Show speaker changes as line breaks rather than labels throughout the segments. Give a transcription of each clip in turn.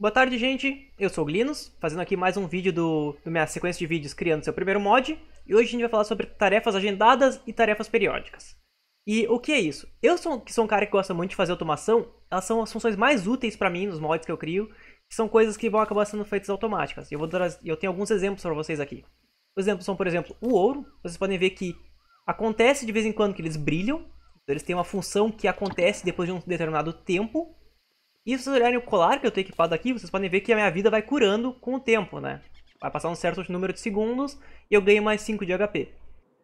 Boa tarde, gente. Eu sou o Linus, fazendo aqui mais um vídeo do, do minha sequência de vídeos criando seu primeiro mod. E hoje a gente vai falar sobre tarefas agendadas e tarefas periódicas. E o que é isso? Eu sou, que sou um cara que gosta muito de fazer automação, elas são as funções mais úteis para mim nos mods que eu crio, que são coisas que vão acabar sendo feitas automáticas. Eu vou eu tenho alguns exemplos para vocês aqui. Os exemplos são, por exemplo, o ouro. Vocês podem ver que acontece de vez em quando que eles brilham. Então eles têm uma função que acontece depois de um determinado tempo. E se vocês olharem o colar que eu tenho equipado aqui, vocês podem ver que a minha vida vai curando com o tempo, né? Vai passar um certo número de segundos e eu ganho mais 5 de HP.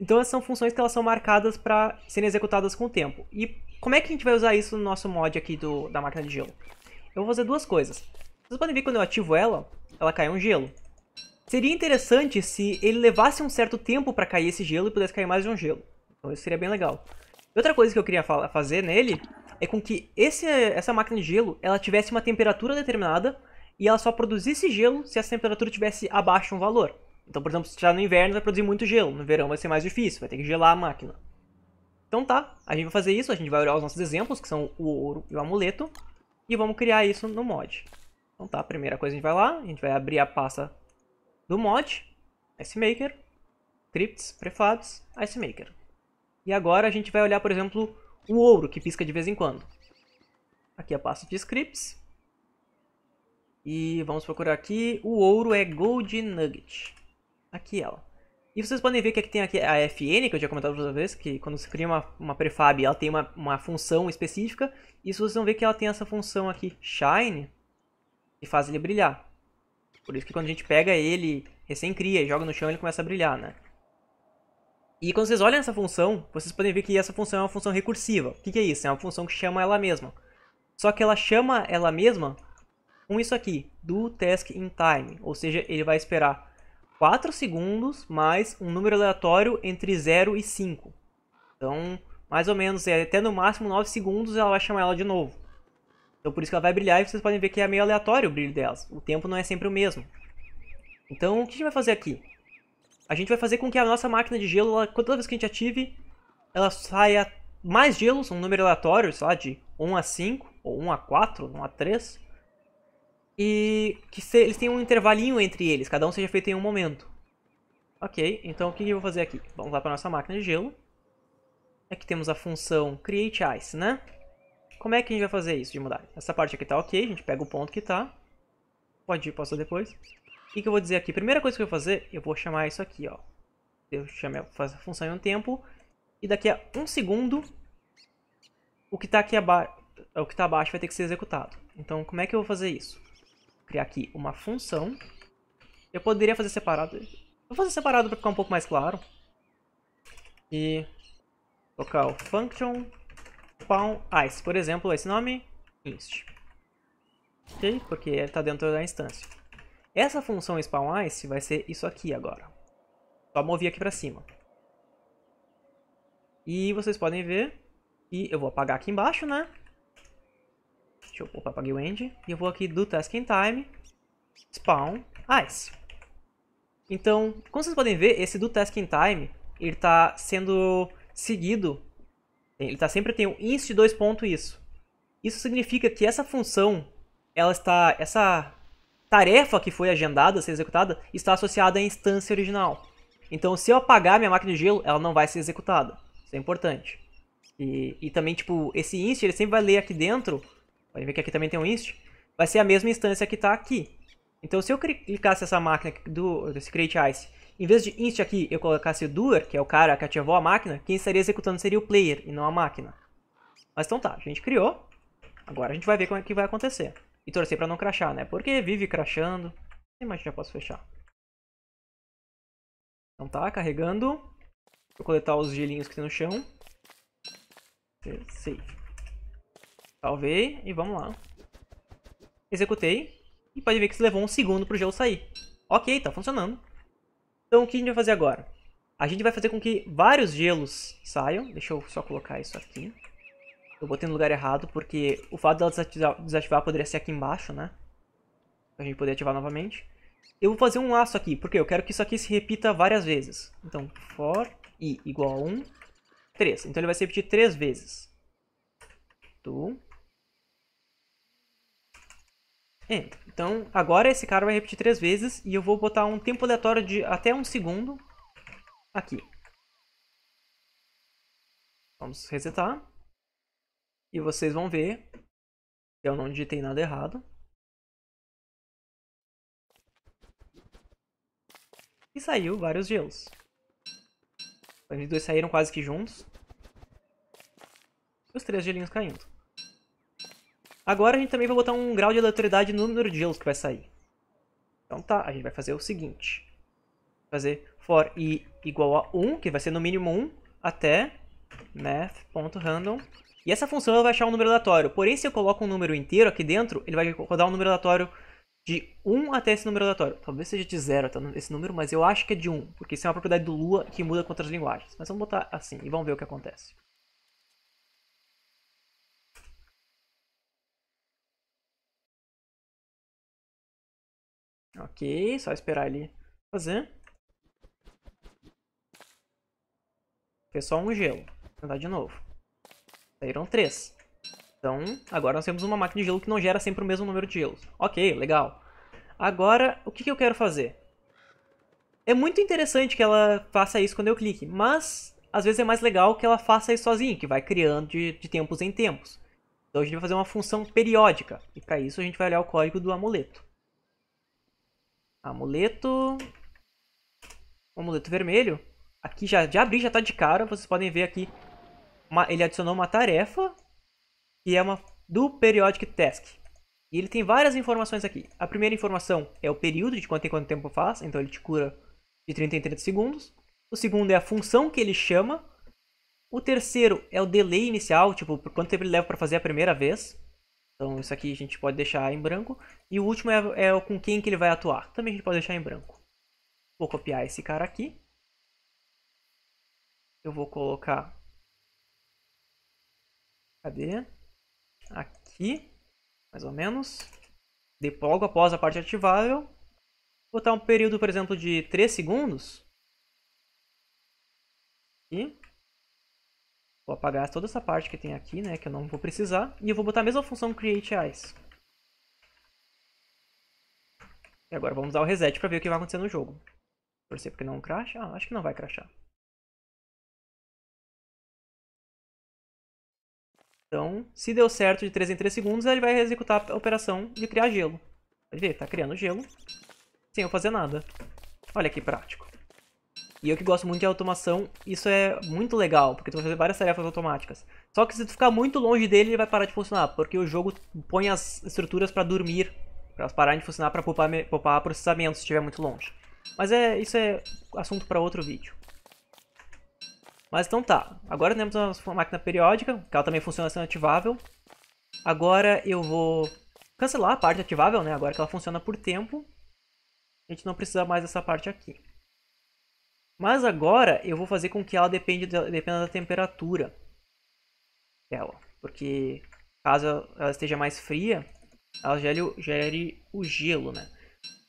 Então essas são funções que elas são marcadas para serem executadas com o tempo. E como é que a gente vai usar isso no nosso mod aqui do, da máquina de gelo? Eu vou fazer duas coisas. Vocês podem ver que quando eu ativo ela, ela cai um gelo. Seria interessante se ele levasse um certo tempo para cair esse gelo e pudesse cair mais de um gelo. Então isso seria bem legal. Outra coisa que eu queria fazer nele é com que esse, essa máquina de gelo ela tivesse uma temperatura determinada e ela só produzisse gelo se essa temperatura tivesse abaixo de um valor. Então, por exemplo, se tirar tá no inverno vai produzir muito gelo, no verão vai ser mais difícil, vai ter que gelar a máquina. Então tá, a gente vai fazer isso, a gente vai olhar os nossos exemplos, que são o ouro e o amuleto, e vamos criar isso no mod. Então tá, primeira coisa a gente vai lá, a gente vai abrir a pasta do mod, crypts scripts, prefados, maker E agora a gente vai olhar, por exemplo, o ouro, que pisca de vez em quando. Aqui a pasta de scripts. E vamos procurar aqui. O ouro é Gold Nugget. Aqui ela. E vocês podem ver que aqui é tem aqui a FN, que eu já comentado outra vez, que quando você cria uma, uma prefab, ela tem uma, uma função específica. E vocês vão ver que ela tem essa função aqui, Shine, que faz ele brilhar. Por isso que quando a gente pega ele, recém-cria e joga no chão, ele começa a brilhar, né? E quando vocês olham essa função, vocês podem ver que essa função é uma função recursiva. O que, que é isso? É uma função que chama ela mesma. Só que ela chama ela mesma com isso aqui, do task in time. Ou seja, ele vai esperar 4 segundos mais um número aleatório entre 0 e 5. Então, mais ou menos, é, até no máximo 9 segundos ela vai chamar ela de novo. Então por isso que ela vai brilhar e vocês podem ver que é meio aleatório o brilho delas. O tempo não é sempre o mesmo. Então o que a gente vai fazer aqui? a gente vai fazer com que a nossa máquina de gelo, ela, toda vez que a gente ative, ela saia mais gelos, um número aleatório, sei lá, de 1 a 5, ou 1 a 4, 1 a 3. E que se, eles tenham um intervalinho entre eles, cada um seja feito em um momento. Ok, então o que eu vou fazer aqui? Vamos lá para nossa máquina de gelo. Aqui é temos a função create ice, né? Como é que a gente vai fazer isso de mudar? Essa parte aqui tá ok, a gente pega o ponto que tá. Pode ir, passou depois. O que, que eu vou dizer aqui? Primeira coisa que eu vou fazer, eu vou chamar isso aqui, ó. Eu chamei, a função em um tempo. E daqui a um segundo, o que está aqui abaixo, o que tá abaixo vai ter que ser executado. Então, como é que eu vou fazer isso? Vou criar aqui uma função. Eu poderia fazer separado. Vou fazer separado para ficar um pouco mais claro. E colocar o function spawn ice, por exemplo, esse nome, inst. Ok? Porque ele está dentro da instância. Essa função spawn ice vai ser isso aqui agora. Só movi aqui para cima. E vocês podem ver que eu vou apagar aqui embaixo, né? Deixa eu apagar o end. E eu vou aqui do task in time, spawn ice. Então, como vocês podem ver, esse do task in time, ele está sendo seguido. Ele tá sempre tem o um inst dois ponto isso. Isso significa que essa função, ela está essa tarefa que foi agendada a ser executada está associada à instância original. Então, se eu apagar minha máquina de gelo, ela não vai ser executada. Isso é importante. E, e também, tipo, esse inst, ele sempre vai ler aqui dentro. Pode ver que aqui também tem um inst. Vai ser a mesma instância que está aqui. Então, se eu clicasse essa máquina do, desse create ice, em vez de inst aqui, eu colocasse o doer, que é o cara que ativou a máquina, quem estaria executando seria o player e não a máquina. Mas então tá, a gente criou. Agora a gente vai ver como é que vai acontecer. E torcer para não crachar, né? Porque vive crachando. Mas já posso fechar. Então tá, carregando. Vou coletar os gelinhos que tem no chão. Safe. Salvei e vamos lá. Executei. E pode ver que isso levou um segundo pro gelo sair. Ok, tá funcionando. Então o que a gente vai fazer agora? A gente vai fazer com que vários gelos saiam. Deixa eu só colocar isso aqui. Eu botei no lugar errado porque o fato dela desativar, poderia ser aqui embaixo, né? Pra gente poder ativar novamente. Eu vou fazer um laço aqui, porque eu quero que isso aqui se repita várias vezes. Então, for i igual a 1, 3. Então ele vai se repetir 3 vezes. Do. End. Então, agora esse cara vai repetir 3 vezes e eu vou botar um tempo aleatório de até 1 um segundo aqui. Vamos resetar. E vocês vão ver que eu não digitei nada errado. E saiu vários gelos. Então, os dois saíram quase que juntos. E os três gelinhos caindo. Agora a gente também vai botar um grau de aleatoriedade no número de gelos que vai sair. Então tá, a gente vai fazer o seguinte. Fazer for i igual a 1, que vai ser no mínimo 1, até math.random e essa função ela vai achar um número aleatório. Porém, se eu coloco um número inteiro aqui dentro, ele vai rodar um número aleatório de 1 até esse número aleatório. Talvez seja de 0 até esse número, mas eu acho que é de 1, porque isso é uma propriedade do Lua que muda com outras linguagens. Mas vamos botar assim e vamos ver o que acontece. Ok, só esperar ele fazer. Foi só um gelo. Vou tentar de novo. Saíram três. Então, agora nós temos uma máquina de gelo que não gera sempre o mesmo número de gelos. Ok, legal. Agora, o que, que eu quero fazer? É muito interessante que ela faça isso quando eu clique, mas às vezes é mais legal que ela faça isso sozinha, que vai criando de, de tempos em tempos. Então a gente vai fazer uma função periódica. E para isso a gente vai olhar o código do amuleto. Amuleto. O amuleto vermelho. Aqui já de abrir, já está de cara. Vocês podem ver aqui uma, ele adicionou uma tarefa que é uma do periodic task. E ele tem várias informações aqui. A primeira informação é o período de quanto em quanto tempo faz, então ele te cura de 30 em 30 segundos. O segundo é a função que ele chama. O terceiro é o delay inicial, tipo, por quanto tempo ele leva para fazer a primeira vez. Então isso aqui a gente pode deixar em branco. E o último é, é com quem que ele vai atuar. Também a gente pode deixar em branco. Vou copiar esse cara aqui. Eu vou colocar Cadê? Aqui, mais ou menos. De, logo após a parte ativável, vou botar um período, por exemplo, de 3 segundos. e Vou apagar toda essa parte que tem aqui, né, que eu não vou precisar. E eu vou botar a mesma função create eyes. E agora vamos dar o reset para ver o que vai acontecer no jogo. Torcer porque não cracha. Ah, acho que não vai crachar. Então, se deu certo de 3 em 3 segundos, ele vai executar a operação de criar gelo. Pode ver, tá criando gelo sem eu fazer nada. Olha que prático. E eu que gosto muito de automação, isso é muito legal, porque tu vai fazer várias tarefas automáticas. Só que se tu ficar muito longe dele, ele vai parar de funcionar, porque o jogo põe as estruturas para dormir, para elas pararem de funcionar para poupar, poupar processamento se estiver muito longe. Mas é, isso é assunto para outro vídeo. Mas então tá. Agora temos uma máquina periódica, que ela também funciona sendo ativável. Agora eu vou cancelar a parte ativável, né? Agora que ela funciona por tempo. A gente não precisa mais dessa parte aqui. Mas agora eu vou fazer com que ela depende dependa da temperatura dela. Porque caso ela esteja mais fria, ela gere, gere o gelo, né?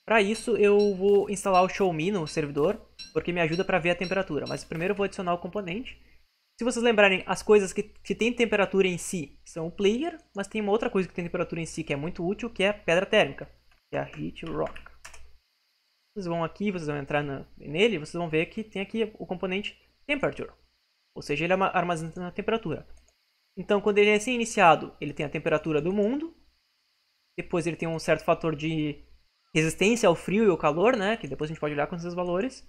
Para isso eu vou instalar o Xiaomi no servidor, porque me ajuda para ver a temperatura. Mas primeiro eu vou adicionar o componente. Se vocês lembrarem, as coisas que, que tem temperatura em si são o player, mas tem uma outra coisa que tem temperatura em si que é muito útil, que é a pedra térmica, que é a heat rock. Vocês vão aqui, vocês vão entrar na, nele, vocês vão ver que tem aqui o componente temperature, ou seja, ele armazena a temperatura. Então, quando ele é recém-iniciado, ele tem a temperatura do mundo, depois ele tem um certo fator de resistência ao frio e ao calor, né? Que depois a gente pode olhar com esses valores.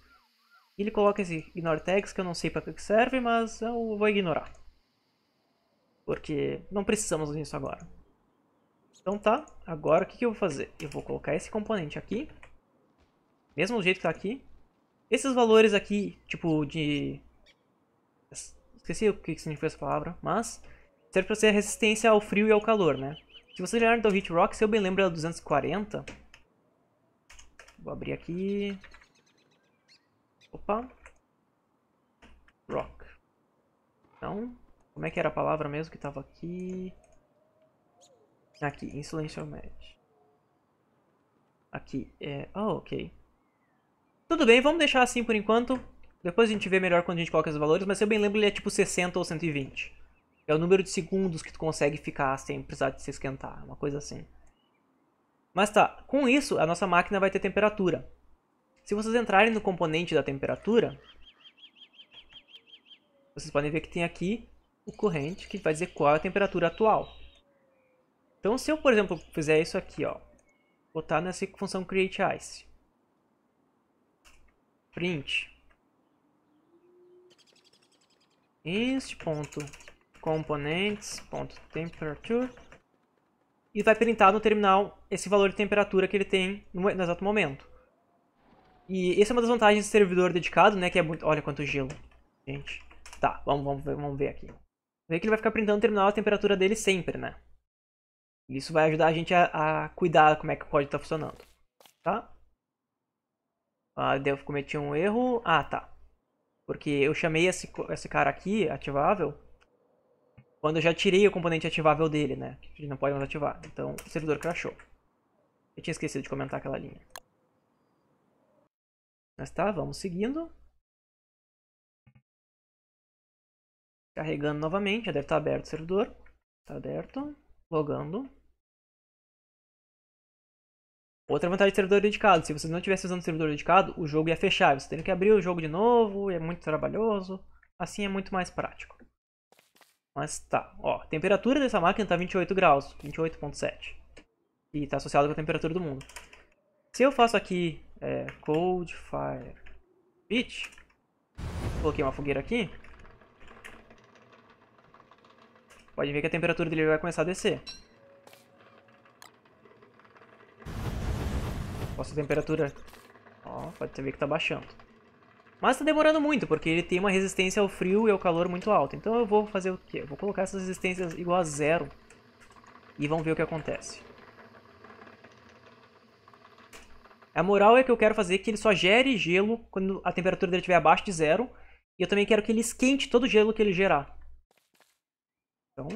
E ele coloca esse ignore tags que eu não sei para que serve, mas eu vou ignorar. Porque não precisamos disso agora. Então tá, agora o que, que eu vou fazer? Eu vou colocar esse componente aqui, mesmo do jeito que tá aqui. Esses valores aqui, tipo de... Esqueci o que significa essa palavra, mas... Serve para ser resistência ao frio e ao calor, né? Se você olhar no Hit Rock, se eu bem lembro, é era 240. Vou abrir aqui. Opa. Rock. Não. Como é que era a palavra mesmo que estava aqui? Aqui, Insulation Match. Aqui é... Ah, oh, ok. Tudo bem, vamos deixar assim por enquanto. Depois a gente vê melhor quando a gente coloca os valores, mas se eu bem lembro ele é tipo 60 ou 120. É o número de segundos que tu consegue ficar sem precisar de se esquentar, uma coisa assim. Mas tá, com isso a nossa máquina vai ter temperatura. Se vocês entrarem no componente da temperatura, vocês podem ver que tem aqui o corrente que vai dizer qual é a temperatura atual. Então se eu, por exemplo, fizer isso aqui, ó, botar nessa função create ice, print inst ponto ponto temperature e vai printar no terminal esse valor de temperatura que ele tem no, no exato momento. E essa é uma das vantagens do servidor dedicado, né? Que é muito... Olha quanto gelo, gente. Tá, vamos, vamos, ver, vamos ver aqui. Vê que ele vai ficar printando o terminal a temperatura dele sempre, né? Isso vai ajudar a gente a, a cuidar como é que o código está funcionando. Tá? Ah, deu, cometi um erro. Ah, tá. Porque eu chamei esse, esse cara aqui, ativável, quando eu já tirei o componente ativável dele, né? Que a gente não pode mais ativar. Então, o servidor crashou. Eu tinha esquecido de comentar aquela linha. Mas tá, vamos seguindo. Carregando novamente, já deve estar aberto o servidor. Está aberto. Logando. Outra vantagem do servidor dedicado, se vocês não estivesse usando o servidor dedicado, o jogo ia fechar. Você teria que abrir o jogo de novo, é muito trabalhoso. Assim é muito mais prático. Mas tá, ó, temperatura dessa máquina está 28 graus, 28.7. E está associado com a temperatura do mundo. Se eu faço aqui é, cold fire pit, coloquei uma fogueira aqui, pode ver que a temperatura dele vai começar a descer. Posso temperatura... Ó, pode ver que está baixando. Mas está demorando muito, porque ele tem uma resistência ao frio e ao calor muito alta. Então eu vou fazer o quê? Eu vou colocar essas resistências igual a zero. E vamos ver o que acontece. A moral é que eu quero fazer que ele só gere gelo quando a temperatura dele estiver abaixo de zero. E eu também quero que ele esquente todo o gelo que ele gerar. Então...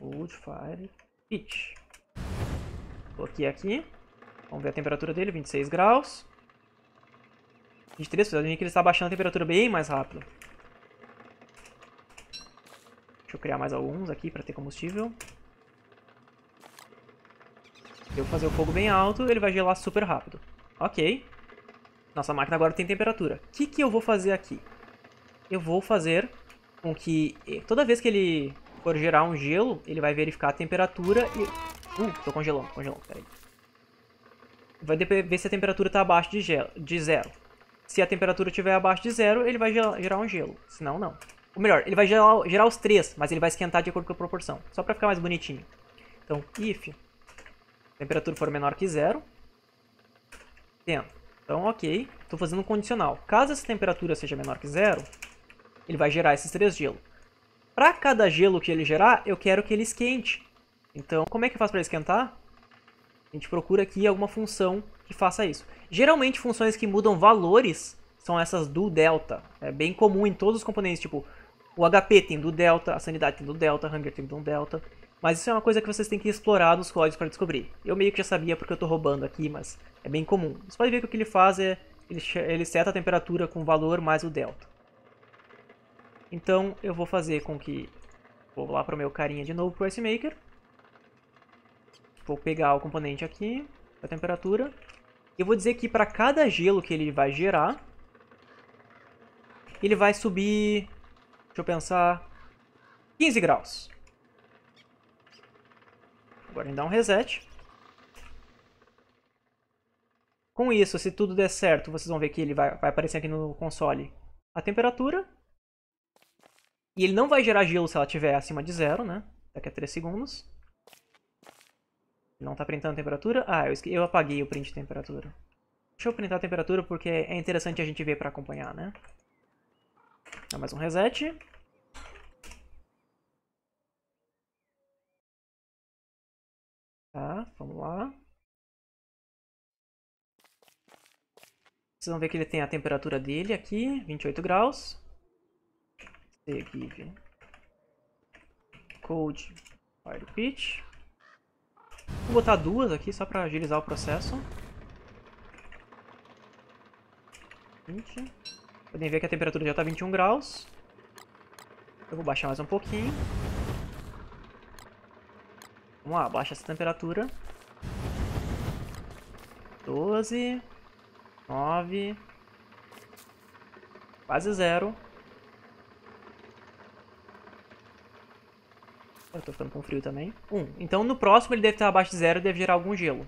Old Fire Pit. Coloquei aqui. Vamos ver a temperatura dele, 26 graus. 23, vi que ele está baixando a temperatura bem mais rápido. Deixa eu criar mais alguns aqui para ter combustível eu fazer o fogo bem alto, ele vai gelar super rápido. Ok. Nossa máquina agora tem temperatura. O que, que eu vou fazer aqui? Eu vou fazer com que eh, toda vez que ele for gerar um gelo, ele vai verificar a temperatura e... Uh, tô congelando, congelando, peraí. Vai ver se a temperatura tá abaixo de, gelo, de zero. Se a temperatura estiver abaixo de zero, ele vai gerar um gelo. Se não, não. Ou melhor, ele vai gerar, gerar os três, mas ele vai esquentar de acordo com a proporção. Só pra ficar mais bonitinho. Então, if temperatura for menor que zero, dentro. Então, ok, estou fazendo um condicional. Caso essa temperatura seja menor que zero, ele vai gerar esses três gelos. Para cada gelo que ele gerar, eu quero que ele esquente. Então, como é que eu faço para esquentar? A gente procura aqui alguma função que faça isso. Geralmente, funções que mudam valores são essas do delta. É bem comum em todos os componentes, tipo, o HP tem do delta, a sanidade tem do delta, o hunger tem do delta. Mas isso é uma coisa que vocês têm que explorar nos códigos para descobrir. Eu meio que já sabia porque eu estou roubando aqui, mas é bem comum. Você pode ver que o que ele faz é, ele, ele seta a temperatura com o valor mais o delta. Então eu vou fazer com que, vou lá para o meu carinha de novo, para o maker. Vou pegar o componente aqui, a temperatura. Eu vou dizer que para cada gelo que ele vai gerar, ele vai subir, deixa eu pensar, 15 graus. Agora a gente dá um reset. Com isso, se tudo der certo, vocês vão ver que ele vai, vai aparecer aqui no console a temperatura. E ele não vai gerar gelo se ela estiver acima de zero, né? Daqui a 3 segundos. Não está printando a temperatura. Ah, eu, eu apaguei o print de temperatura. Deixa eu printar a temperatura porque é interessante a gente ver para acompanhar, né? Dá mais um reset. Tá, vamos lá. Vocês vão ver que ele tem a temperatura dele aqui, 28 graus. Give code fire pitch. Vou botar duas aqui só para agilizar o processo. 20. Podem ver que a temperatura já está 21 graus. Eu vou baixar mais um pouquinho. Vamos lá, baixa essa temperatura. 12, 9, quase zero. Eu tô ficando com frio também. 1. Um. Então no próximo ele deve estar abaixo de zero e deve gerar algum gelo.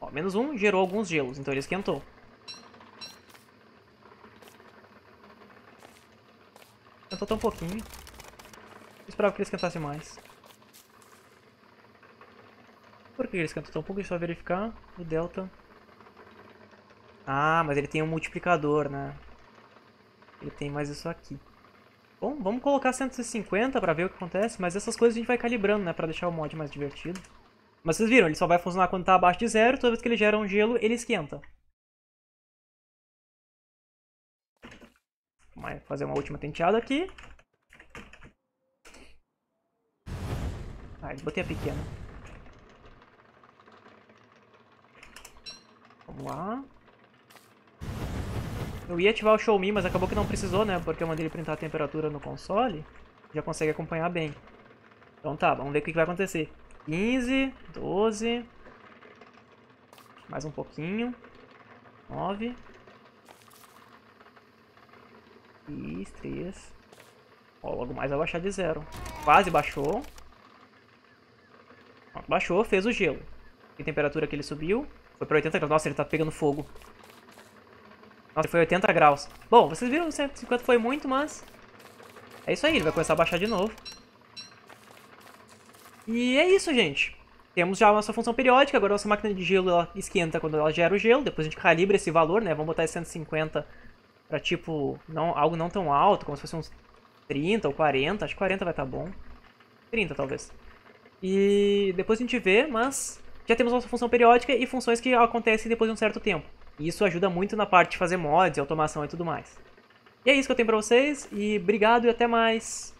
Ó, menos um, gerou alguns gelos, então ele esquentou. Esquentou tão pouquinho. Eu esperava que ele esquentasse mais porque eles cantam tão pouco, é só verificar o delta. Ah, mas ele tem um multiplicador, né? Ele tem mais isso aqui. Bom, vamos colocar 150 pra ver o que acontece, mas essas coisas a gente vai calibrando, né? Pra deixar o mod mais divertido. Mas vocês viram, ele só vai funcionar quando tá abaixo de zero, toda vez que ele gera um gelo, ele esquenta. Vamos fazer uma última tenteada aqui. Ah, botei a pequena. Vamos lá. Eu ia ativar o Show Me, mas acabou que não precisou, né? Porque eu mandei ele printar a temperatura no console. Já consegue acompanhar bem. Então tá, vamos ver o que vai acontecer. 15, 12... Mais um pouquinho. 9. E 3. Ó, logo mais vai baixar de zero. Quase baixou. baixou, fez o gelo. Que temperatura que ele subiu? Foi pra 80 graus. Nossa, ele tá pegando fogo. Nossa, foi 80 graus. Bom, vocês viram, 150 foi muito, mas... É isso aí, ele vai começar a baixar de novo. E é isso, gente. Temos já a nossa função periódica, agora a nossa máquina de gelo ela esquenta quando ela gera o gelo, depois a gente calibra esse valor, né? Vamos botar esse 150 pra, tipo, não, algo não tão alto, como se fosse uns 30 ou 40, acho que 40 vai estar tá bom. 30, talvez. E depois a gente vê, mas já temos nossa função periódica e funções que acontecem depois de um certo tempo. E isso ajuda muito na parte de fazer mods, automação e tudo mais. E é isso que eu tenho pra vocês, e obrigado e até mais!